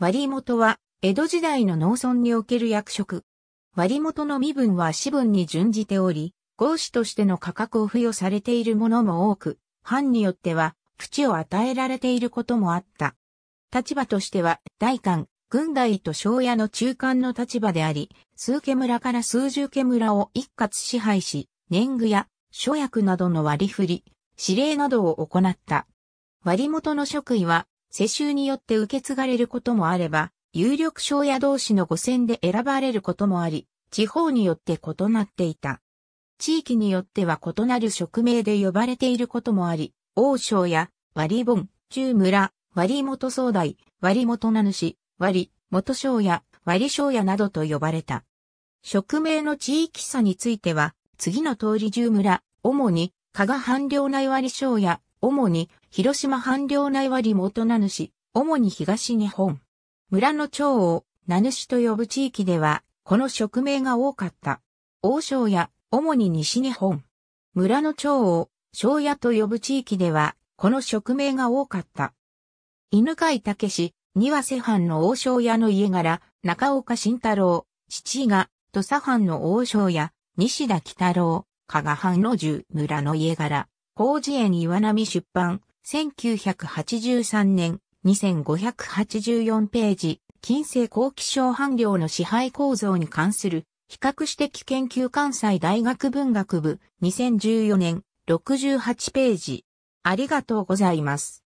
割元は、江戸時代の農村における役職。割元の身分は私分に準じており、合子としての価格を付与されているものも多く、藩によっては、プチを与えられていることもあった。立場としては、大官、軍大と庄屋の中間の立場であり、数家村から数十家村を一括支配し、年貢や諸役などの割り振り、指令などを行った。割元の職位は世襲によって受け継がれることもあれば、有力商や同士の五線で選ばれることもあり、地方によって異なっていた。地域によっては異なる職名で呼ばれていることもあり、王将や割本、中村、割元総代、割元名主、割元商や割商やなどと呼ばれた。職名の地域差については、次の通り中村、主に加賀半領内割商や主に広島藩領内割元名主、主に東日本。村の長を名主と呼ぶ地域では、この職名が多かった。王将や主に西日本。村の長を将屋と呼ぶ地域では、この職名が多かった。犬飼武氏、庭瀬藩の王将屋の家柄、中岡慎太郎、父が、土佐藩の王将屋、西田喜太郎、加賀藩の十村の家柄、広辞苑岩波出版、1983年、2584ページ、近世後期小半量の支配構造に関する、比較的研究関西大学文学部、2014年、68ページ。ありがとうございます。